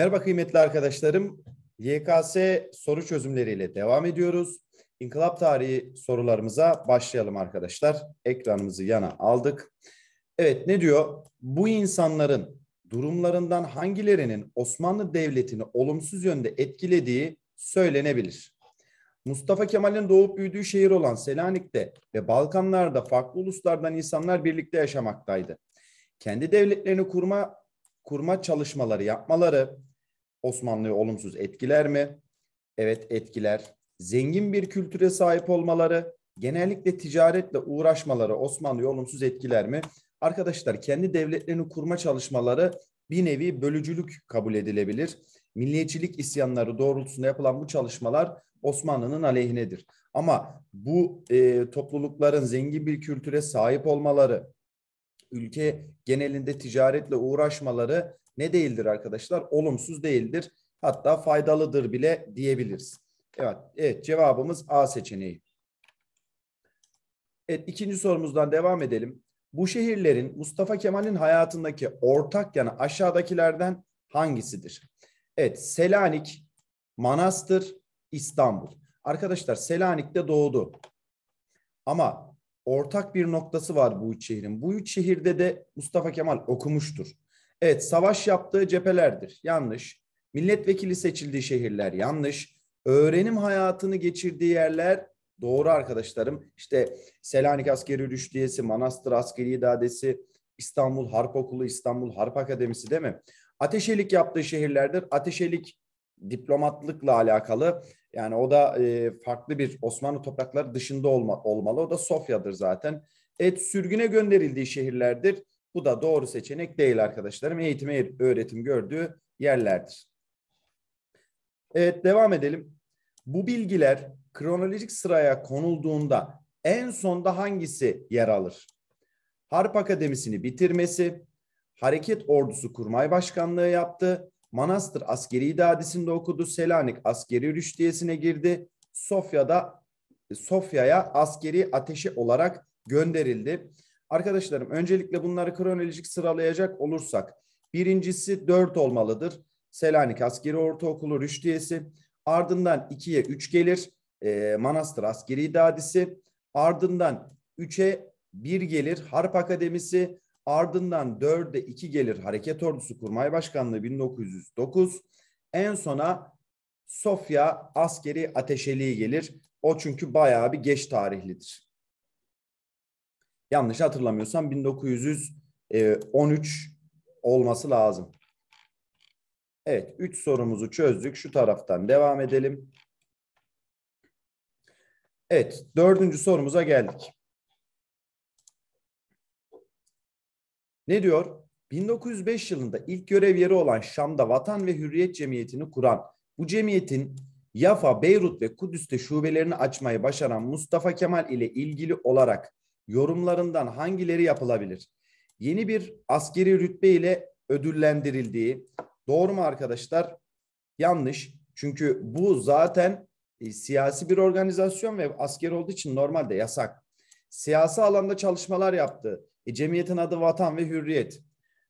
Merhaba kıymetli arkadaşlarım. YKS soru çözümleriyle devam ediyoruz. İnkılap tarihi sorularımıza başlayalım arkadaşlar. Ekranımızı yana aldık. Evet ne diyor? Bu insanların durumlarından hangilerinin Osmanlı Devleti'ni olumsuz yönde etkilediği söylenebilir. Mustafa Kemal'in doğup büyüdüğü şehir olan Selanik'te ve Balkanlar'da farklı uluslardan insanlar birlikte yaşamaktaydı. Kendi devletlerini kurma kurma çalışmaları yapmaları, Osmanlı'yı olumsuz etkiler mi? Evet etkiler. Zengin bir kültüre sahip olmaları, genellikle ticaretle uğraşmaları Osmanlı'yı olumsuz etkiler mi? Arkadaşlar kendi devletlerini kurma çalışmaları bir nevi bölücülük kabul edilebilir. Milliyetçilik isyanları doğrultusunda yapılan bu çalışmalar Osmanlı'nın aleyhinedir. Ama bu e, toplulukların zengin bir kültüre sahip olmaları, ülke genelinde ticaretle uğraşmaları ne değildir arkadaşlar? Olumsuz değildir. Hatta faydalıdır bile diyebiliriz. Evet, evet cevabımız A seçeneği. Evet ikinci sorumuzdan devam edelim. Bu şehirlerin Mustafa Kemal'in hayatındaki ortak yanı aşağıdakilerden hangisidir? Evet Selanik, Manastır, İstanbul. Arkadaşlar Selanik'te doğdu. Ama ortak bir noktası var bu üç şehrin. Bu üç şehirde de Mustafa Kemal okumuştur. Evet savaş yaptığı cephelerdir. Yanlış. Milletvekili seçildiği şehirler yanlış. Öğrenim hayatını geçirdiği yerler doğru arkadaşlarım. İşte Selanik Askeri Rüştiyesi, Manastır Askeri İdadesi, İstanbul Harp Okulu, İstanbul Harp Akademisi değil mi? Ateşelik yaptığı şehirlerdir. Ateşelik diplomatlıkla alakalı. Yani o da e, farklı bir Osmanlı toprakları dışında olma, olmalı. O da Sofya'dır zaten. Evet, sürgüne gönderildiği şehirlerdir. Bu da doğru seçenek değil arkadaşlarım. Eğitim öğretim gördüğü yerlerdir. Evet devam edelim. Bu bilgiler kronolojik sıraya konulduğunda en sonda hangisi yer alır? Harp Akademisi'ni bitirmesi, Hareket Ordusu Kurmay Başkanlığı yaptı, Manastır Askeri İdadesi'nde okudu, Selanik Askeri Rüştiyesi'ne girdi, Sofya'da Sofya'ya askeri ateşi olarak gönderildi. Arkadaşlarım öncelikle bunları kronolojik sıralayacak olursak birincisi 4 olmalıdır. Selanik Askeri Ortaokulu Rüştiyesi ardından 2'ye 3 gelir e, Manastır Askeri İdadisi ardından 3'e 1 gelir Harp Akademisi ardından 4'e 2 gelir Hareket Ordusu Kurmay Başkanlığı 1909 en sona Sofya Askeri Ateşeliği gelir. O çünkü bayağı bir geç tarihlidir yanlış hatırlamıyorsam 1913 e, olması lazım. Evet, 3 sorumuzu çözdük. Şu taraftan devam edelim. Evet, dördüncü sorumuza geldik. Ne diyor? 1905 yılında ilk görev yeri olan Şam'da Vatan ve Hürriyet Cemiyeti'ni kuran, bu cemiyetin Yafa, Beyrut ve Kudüs'te şubelerini açmayı başaran Mustafa Kemal ile ilgili olarak yorumlarından hangileri yapılabilir? Yeni bir askeri rütbe ile ödüllendirildiği doğru mu arkadaşlar? Yanlış. Çünkü bu zaten e, siyasi bir organizasyon ve asker olduğu için normalde yasak. Siyasi alanda çalışmalar yaptı. E, cemiyetin adı Vatan ve Hürriyet.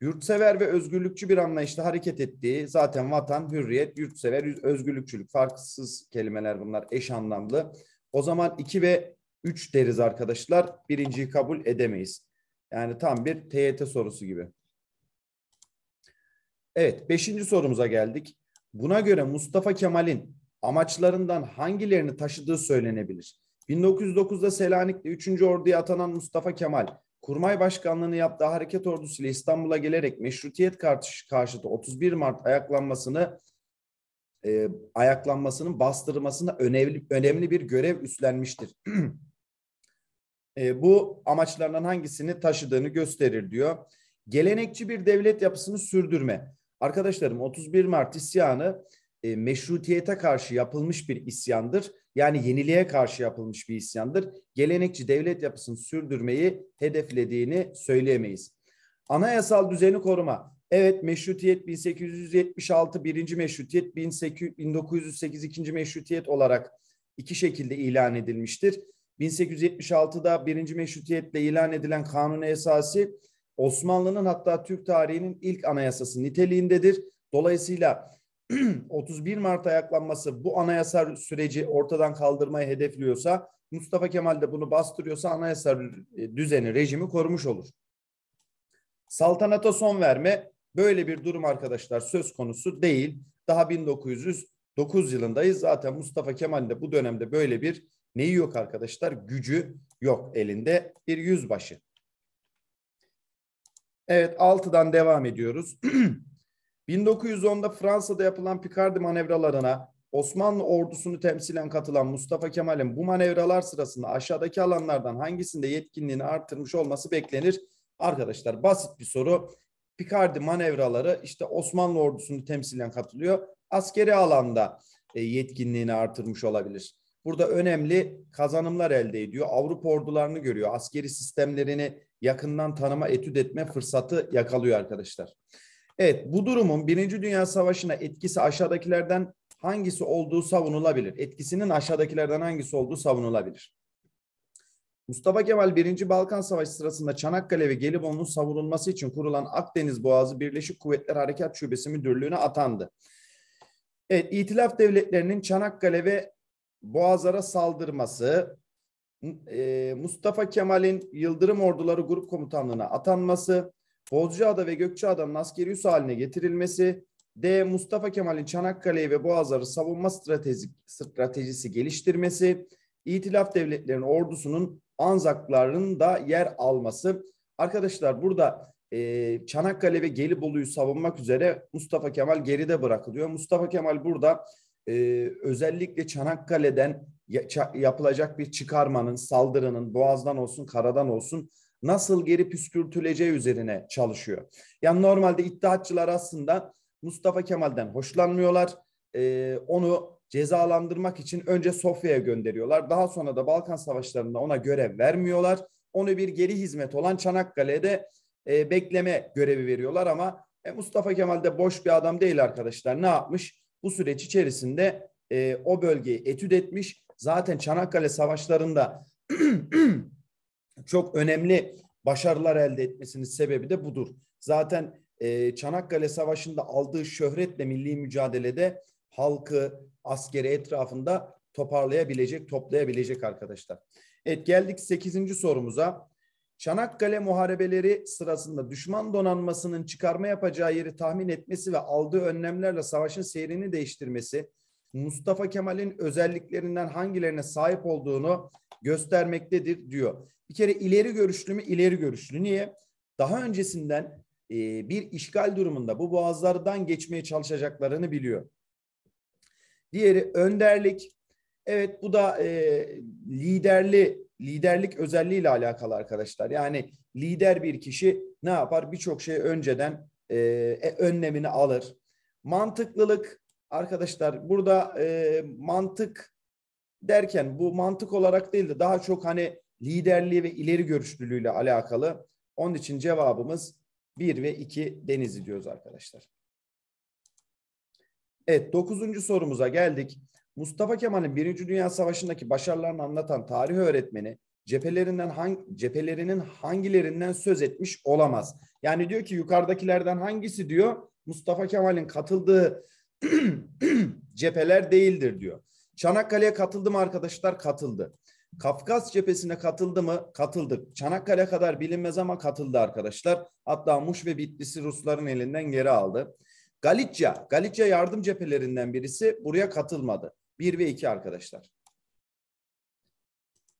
Yurtsever ve özgürlükçü bir anlayışla hareket ettiği zaten vatan, hürriyet, yurtsever, özgürlükçülük farksız kelimeler bunlar eş anlamlı. O zaman 2 ve 3 deriz arkadaşlar. Birinciyi kabul edemeyiz. Yani tam bir TYT sorusu gibi. Evet, beşinci sorumuza geldik. Buna göre Mustafa Kemal'in amaçlarından hangilerini taşıdığı söylenebilir. 1909'da Selanik'te 3. Ordu'ya atanan Mustafa Kemal, Kurmay Başkanlığı'nı yaptığı hareket ordusuyla İstanbul'a gelerek meşrutiyet karşıtı 31 Mart ayaklanmasını e, ayaklanmasının bastırmasında önemli, önemli bir görev üstlenmiştir. e, bu amaçlarından hangisini taşıdığını gösterir diyor. Gelenekçi bir devlet yapısını sürdürme. Arkadaşlarım 31 Mart isyanı e, meşrutiyete karşı yapılmış bir isyandır. Yani yeniliğe karşı yapılmış bir isyandır. Gelenekçi devlet yapısını sürdürmeyi hedeflediğini söyleyemeyiz. Anayasal düzeni koruma. Evet meşrutiyet 1876 birinci meşrutiyet 1908 ikinci meşrutiyet olarak iki şekilde ilan edilmiştir. 1876'da birinci meşrutiyetle ilan edilen kanunu esası Osmanlı'nın hatta Türk tarihinin ilk anayasası niteliğindedir. Dolayısıyla 31 Mart ayaklanması bu anayasa süreci ortadan kaldırmayı hedefliyorsa Mustafa Kemal de bunu bastırıyorsa anayasa düzeni, rejimi korumuş olur. Saltanata son verme böyle bir durum arkadaşlar söz konusu değil. Daha 1909 yılındayız. Zaten Mustafa Kemal de bu dönemde böyle bir Neyi yok arkadaşlar? Gücü yok elinde. Bir yüzbaşı. Evet 6'dan devam ediyoruz. 1910'da Fransa'da yapılan Picardi manevralarına Osmanlı ordusunu temsilen katılan Mustafa Kemal'in bu manevralar sırasında aşağıdaki alanlardan hangisinde yetkinliğini arttırmış olması beklenir? Arkadaşlar basit bir soru. Picardi manevraları işte Osmanlı ordusunu temsilen katılıyor. Askeri alanda e, yetkinliğini artırmış olabilir burada önemli kazanımlar elde ediyor. Avrupa ordularını görüyor. Askeri sistemlerini yakından tanıma, etüt etme fırsatı yakalıyor arkadaşlar. Evet bu durumun Birinci Dünya Savaşı'na etkisi aşağıdakilerden hangisi olduğu savunulabilir? Etkisinin aşağıdakilerden hangisi olduğu savunulabilir? Mustafa Kemal birinci Balkan Savaşı sırasında Çanakkale ve Gelibolu'nun savunulması için kurulan Akdeniz Boğazı Birleşik Kuvvetler Harekat Şubesi Müdürlüğü'ne atandı. Evet, İtilaf devletlerinin Çanakkale ve Boğazlara saldırması, e, Mustafa Kemal'in Yıldırım Orduları Grup Komutanlığı'na atanması, Bozcaada ve Gökçeada'nın askeri üs haline getirilmesi, D. Mustafa Kemal'in Çanakkale'yi ve Boğazları savunma strateji, stratejisi geliştirmesi, İtilaf devletlerinin ordusunun Anzakların da yer alması. Arkadaşlar burada e, Çanakkale ve Gelibolu'yu savunmak üzere Mustafa Kemal geride bırakılıyor. Mustafa Kemal burada e, özellikle Çanakkale'den yapılacak bir çıkarmanın, saldırının, boğazdan olsun, karadan olsun nasıl geri püskürtüleceği üzerine çalışıyor. Yani normalde iddiatçılar aslında Mustafa Kemal'den hoşlanmıyorlar. E, onu cezalandırmak için önce Sofya'ya gönderiyorlar. Daha sonra da Balkan Savaşları'nda ona görev vermiyorlar. Onu bir geri hizmet olan Çanakkale'de e, bekleme görevi veriyorlar ama e, Mustafa Kemal de boş bir adam değil arkadaşlar. Ne yapmış? bu süreç içerisinde e, o bölgeyi etüt etmiş. Zaten Çanakkale Savaşları'nda çok önemli başarılar elde etmesinin sebebi de budur. Zaten e, Çanakkale Savaşı'nda aldığı şöhretle milli mücadelede halkı, askeri etrafında toparlayabilecek, toplayabilecek arkadaşlar. Evet geldik 8. sorumuza. Çanakkale muharebeleri sırasında düşman donanmasının çıkarma yapacağı yeri tahmin etmesi ve aldığı önlemlerle savaşın seyrini değiştirmesi, Mustafa Kemal'in özelliklerinden hangilerine sahip olduğunu göstermektedir diyor. Bir kere ileri görüşlü mü? İleri görüşlü. Niye? Daha öncesinden e, bir işgal durumunda bu boğazlardan geçmeye çalışacaklarını biliyor. Diğeri önderlik. Evet bu da e, liderli liderlik özelliğiyle alakalı arkadaşlar. Yani lider bir kişi ne yapar? Birçok şeyi önceden e, e, önlemini alır. Mantıklılık arkadaşlar burada e, mantık derken bu mantık olarak değil de daha çok hani liderliği ve ileri görüşlülüğüyle alakalı. Onun için cevabımız 1 ve 2 Denizli diyoruz arkadaşlar. Evet dokuzuncu sorumuza geldik. Mustafa Kemal'in Birinci Dünya Savaşı'ndaki başarılarını anlatan tarih öğretmeni cephelerinden hangi, cephelerinin hangilerinden söz etmiş olamaz. Yani diyor ki yukarıdakilerden hangisi diyor Mustafa Kemal'in katıldığı cepheler değildir diyor. Çanakkale'ye katıldı mı arkadaşlar? Katıldı. Kafkas cephesine katıldı mı? Katıldık. Çanakkale kadar bilinmez ama katıldı arkadaşlar. Hatta Muş ve Bitlis'i Rusların elinden geri aldı. Galicia, Galicia yardım cephelerinden birisi buraya katılmadı. 1 ve 2 arkadaşlar.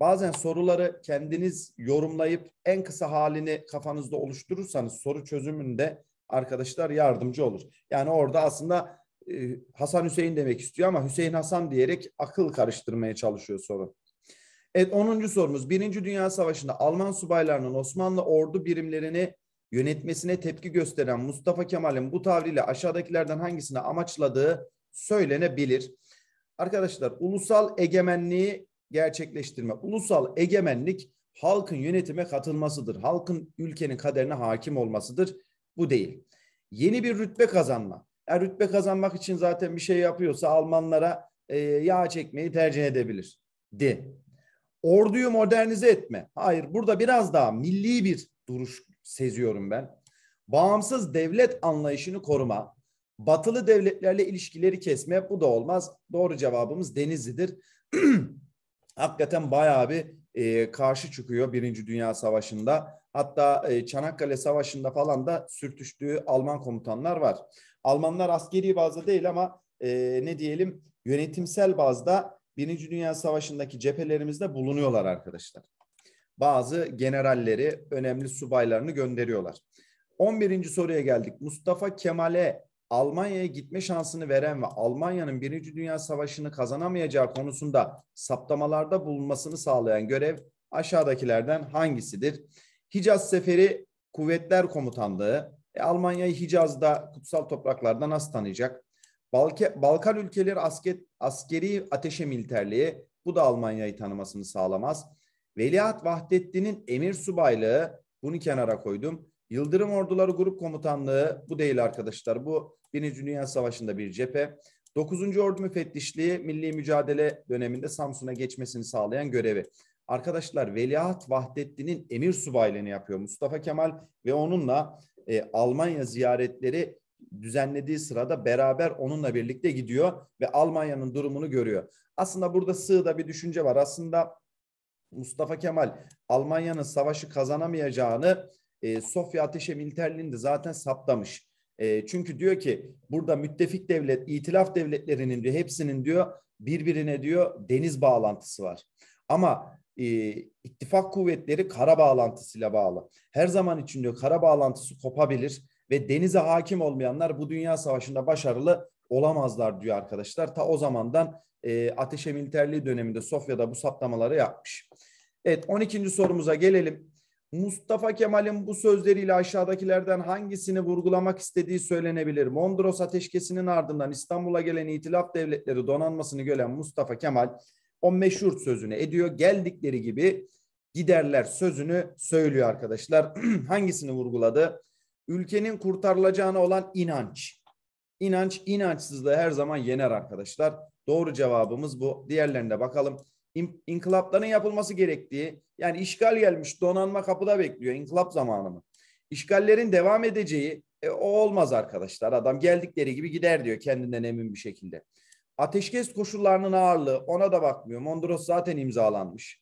Bazen soruları kendiniz yorumlayıp en kısa halini kafanızda oluşturursanız soru çözümünde arkadaşlar yardımcı olur. Yani orada aslında e, Hasan Hüseyin demek istiyor ama Hüseyin Hasan diyerek akıl karıştırmaya çalışıyor soru. Evet 10. sorumuz. Birinci Dünya Savaşı'nda Alman subaylarının Osmanlı ordu birimlerini yönetmesine tepki gösteren Mustafa Kemal'in bu tavrıyla aşağıdakilerden hangisini amaçladığı söylenebilir. Arkadaşlar ulusal egemenliği gerçekleştirme. Ulusal egemenlik halkın yönetime katılmasıdır. Halkın ülkenin kaderine hakim olmasıdır. Bu değil. Yeni bir rütbe kazanma. Yani rütbe kazanmak için zaten bir şey yapıyorsa Almanlara e, yağ çekmeyi tercih edebilir. De. Orduyu modernize etme. Hayır burada biraz daha milli bir duruş seziyorum ben. Bağımsız devlet anlayışını koruma. Batılı devletlerle ilişkileri kesme bu da olmaz. Doğru cevabımız Denizli'dir. Hakikaten bayağı bir e, karşı çıkıyor Birinci Dünya Savaşı'nda. Hatta e, Çanakkale Savaşı'nda falan da sürtüştüğü Alman komutanlar var. Almanlar askeri bazda değil ama e, ne diyelim yönetimsel bazda Birinci Dünya Savaşı'ndaki cephelerimizde bulunuyorlar arkadaşlar. Bazı generalleri, önemli subaylarını gönderiyorlar. 11. soruya geldik. Mustafa Kemal'e Almanya'ya gitme şansını veren ve Almanya'nın Birinci Dünya Savaşı'nı kazanamayacağı konusunda saptamalarda bulunmasını sağlayan görev aşağıdakilerden hangisidir? Hicaz Seferi Kuvvetler Komutanlığı, e, Almanya'yı Hicaz'da kutsal topraklardan nasıl tanıyacak? Balke, Balkan ülkeleri asker, askeri ateşe militerliği, bu da Almanya'yı tanımasını sağlamaz. Veliaht Vahdettin'in emir subaylığı, bunu kenara koydum. Yıldırım Orduları Grup Komutanlığı bu değil arkadaşlar. Bu Birinci Dünya Savaşı'nda bir cephe. Dokuzuncu Ordu Müfettişliği milli mücadele döneminde Samsun'a geçmesini sağlayan görevi. Arkadaşlar Veliaht Vahdettin'in emir subaylığını yapıyor Mustafa Kemal ve onunla e, Almanya ziyaretleri düzenlediği sırada beraber onunla birlikte gidiyor ve Almanya'nın durumunu görüyor. Aslında burada sığda bir düşünce var. Aslında Mustafa Kemal Almanya'nın savaşı kazanamayacağını e, Sofya Ateşev İlterli'ni de zaten saptamış. E, çünkü diyor ki burada müttefik devlet, itilaf devletlerinin diyor hepsinin diyor birbirine diyor deniz bağlantısı var. Ama e, ittifak kuvvetleri kara bağlantısıyla bağlı. Her zaman için diyor kara bağlantısı kopabilir ve denize hakim olmayanlar bu dünya savaşında başarılı olamazlar diyor arkadaşlar. Ta o zamandan e, Ateşe Militerliği döneminde Sofya'da bu saptamaları yapmış. Evet 12. sorumuza gelelim. Mustafa Kemal'in bu sözleriyle aşağıdakilerden hangisini vurgulamak istediği söylenebilir. Mondros ateşkesinin ardından İstanbul'a gelen İtilaf Devletleri donanmasını gören Mustafa Kemal o meşhur sözünü ediyor. Geldikleri gibi giderler sözünü söylüyor arkadaşlar. hangisini vurguladı? Ülkenin kurtarılacağına olan inanç. İnanç inançsızlığı her zaman yener arkadaşlar. Doğru cevabımız bu. Diğerlerine bakalım inkılapların yapılması gerektiği, yani işgal gelmiş, donanma kapıda bekliyor, inkılap zamanı mı? İşgallerin devam edeceği, e, o olmaz arkadaşlar. Adam geldikleri gibi gider diyor kendinden emin bir şekilde. Ateşkes koşullarının ağırlığı ona da bakmıyor. Mondros zaten imzalanmış.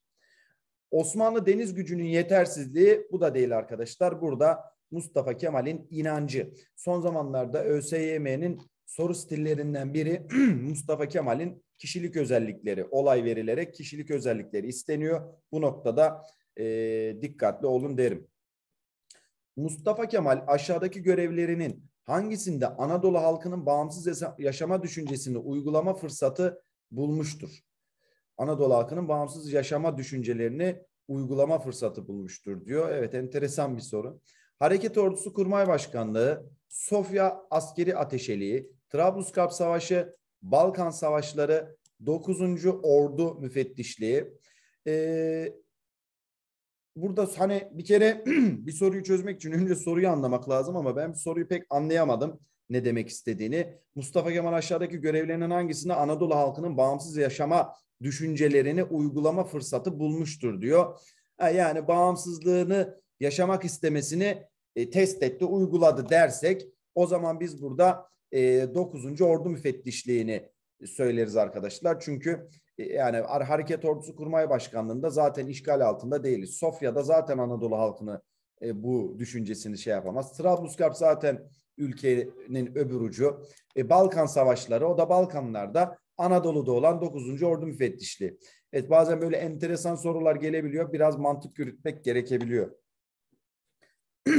Osmanlı deniz gücünün yetersizliği bu da değil arkadaşlar. Burada Mustafa Kemal'in inancı. Son zamanlarda ÖSYM'nin soru stillerinden biri Mustafa Kemal'in kişilik özellikleri, olay verilerek kişilik özellikleri isteniyor. Bu noktada e, dikkatli olun derim. Mustafa Kemal aşağıdaki görevlerinin hangisinde Anadolu halkının bağımsız yaşama düşüncesini uygulama fırsatı bulmuştur? Anadolu halkının bağımsız yaşama düşüncelerini uygulama fırsatı bulmuştur diyor. Evet enteresan bir soru. Hareket Ordusu Kurmay Başkanlığı, Sofya Askeri Ateşeliği, Trablusgarp Savaşı, Balkan Savaşları 9. Ordu Müfettişliği. Ee, burada hani bir kere bir soruyu çözmek için önce soruyu anlamak lazım ama ben soruyu pek anlayamadım ne demek istediğini. Mustafa Kemal aşağıdaki görevlerinin hangisinde Anadolu halkının bağımsız yaşama düşüncelerini uygulama fırsatı bulmuştur diyor. Yani bağımsızlığını yaşamak istemesini e, test etti, uyguladı dersek o zaman biz burada 9. E, ordu Müfettişliğini söyleriz arkadaşlar. Çünkü e, yani Hareket Ordusu Kurmay Başkanlığı'nda zaten işgal altında değiliz. Sofya'da zaten Anadolu halkını e, bu düşüncesini şey yapamaz. Trablusgarp zaten ülkenin öbür ucu. E, Balkan savaşları o da Balkanlarda Anadolu'da olan 9. Ordu Müfettişliği. Evet bazen böyle enteresan sorular gelebiliyor. Biraz mantık yürütmek gerekebiliyor.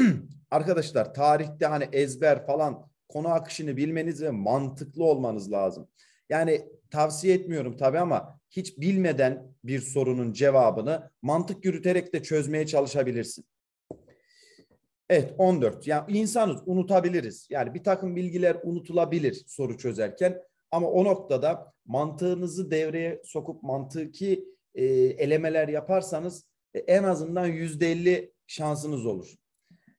Arkadaşlar tarihte hani ezber falan konu akışını bilmeniz ve mantıklı olmanız lazım. Yani tavsiye etmiyorum tabii ama hiç bilmeden bir sorunun cevabını mantık yürüterek de çözmeye çalışabilirsin. Evet 14. Yani insanız unutabiliriz. Yani bir takım bilgiler unutulabilir soru çözerken ama o noktada mantığınızı devreye sokup mantıki e, elemeler yaparsanız e, en azından yüzde elli şansınız olur.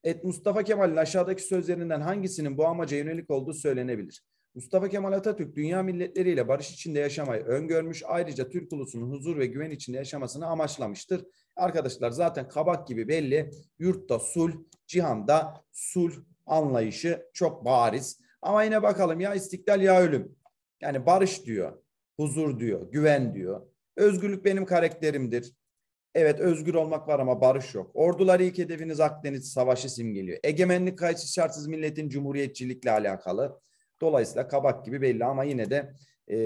Evet Mustafa Kemal'in aşağıdaki sözlerinden hangisinin bu amaca yönelik olduğu söylenebilir? Mustafa Kemal Atatürk dünya milletleriyle barış içinde yaşamayı öngörmüş. Ayrıca Türk ulusunun huzur ve güven içinde yaşamasını amaçlamıştır. Arkadaşlar zaten kabak gibi belli. Yurtta sul, cihanda sul anlayışı çok bariz. Ama yine bakalım ya istiklal ya ölüm. Yani barış diyor, huzur diyor, güven diyor. Özgürlük benim karakterimdir. Evet özgür olmak var ama barış yok. Ordular ilk hedefiniz Akdeniz Savaşı simgeliyor. Egemenlik kayıtsız şartsız milletin cumhuriyetçilikle alakalı. Dolayısıyla kabak gibi belli ama yine de e,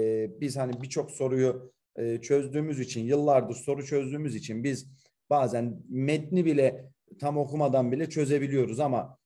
biz hani birçok soruyu e, çözdüğümüz için yıllardır soru çözdüğümüz için biz bazen metni bile tam okumadan bile çözebiliyoruz ama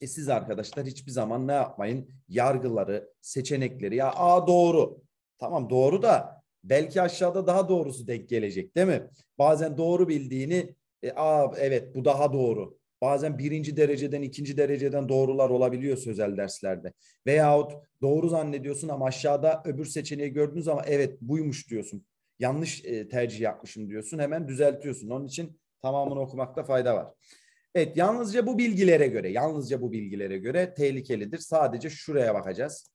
e, siz arkadaşlar hiçbir zaman ne yapmayın? Yargıları, seçenekleri ya a doğru. Tamam doğru da belki aşağıda daha doğrusu denk gelecek değil mi? Bazen doğru bildiğini e, Aa, evet bu daha doğru. Bazen birinci dereceden ikinci dereceden doğrular olabiliyor sözel derslerde. Veyahut doğru zannediyorsun ama aşağıda öbür seçeneği gördünüz ama evet buymuş diyorsun. Yanlış e, tercih yapmışım diyorsun hemen düzeltiyorsun. Onun için tamamını okumakta fayda var. Evet yalnızca bu bilgilere göre, yalnızca bu bilgilere göre tehlikelidir. Sadece şuraya bakacağız.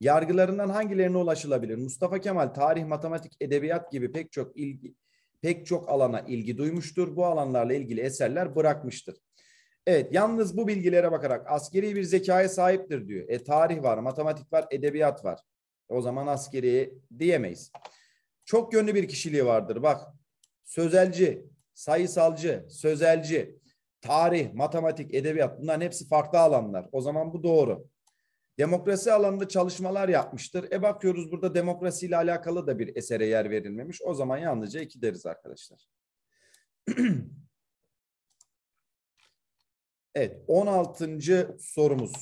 Yargılarından hangilerine ulaşılabilir? Mustafa Kemal tarih, matematik, edebiyat gibi pek çok ilgi pek çok alana ilgi duymuştur. Bu alanlarla ilgili eserler bırakmıştır. Evet, yalnız bu bilgilere bakarak askeri bir zekaya sahiptir diyor. E tarih var, matematik var, edebiyat var. O zaman askeri diyemeyiz. Çok yönlü bir kişiliği vardır. Bak, sözelci, sayısalcı, sözelci, tarih, matematik, edebiyat bunların hepsi farklı alanlar. O zaman bu doğru. Demokrasi alanında çalışmalar yapmıştır. E bakıyoruz burada demokrasiyle alakalı da bir esere yer verilmemiş. O zaman yalnızca iki deriz arkadaşlar. evet 16. sorumuz.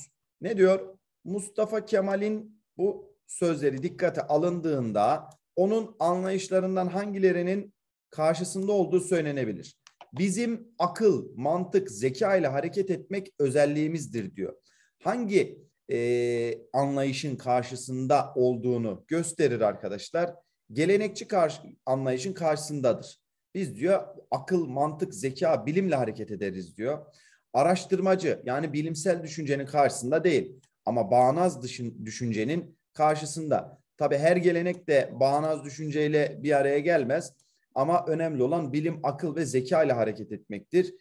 Ne diyor? Mustafa Kemal'in bu sözleri dikkate alındığında onun anlayışlarından hangilerinin karşısında olduğu söylenebilir. Bizim akıl, mantık, zeka ile hareket etmek özelliğimizdir diyor. Hangi e, anlayışın karşısında olduğunu gösterir arkadaşlar. Gelenekçi karşı, anlayışın karşısındadır. Biz diyor akıl, mantık, zeka, bilimle hareket ederiz diyor. Araştırmacı yani bilimsel düşüncenin karşısında değil ama bağnaz düşün, düşüncenin karşısında. Tabii her gelenek de bağnaz düşünceyle bir araya gelmez ama önemli olan bilim, akıl ve zeka ile hareket etmektir.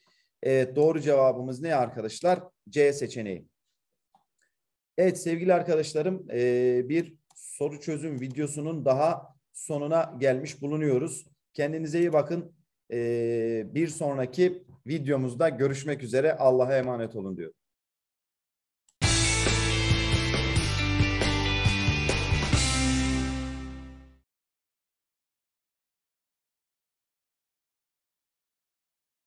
E, doğru cevabımız ne arkadaşlar? C seçeneği. Evet sevgili arkadaşlarım bir soru çözüm videosunun daha sonuna gelmiş bulunuyoruz. Kendinize iyi bakın. bir sonraki videomuzda görüşmek üzere. Allah'a emanet olun diyorum.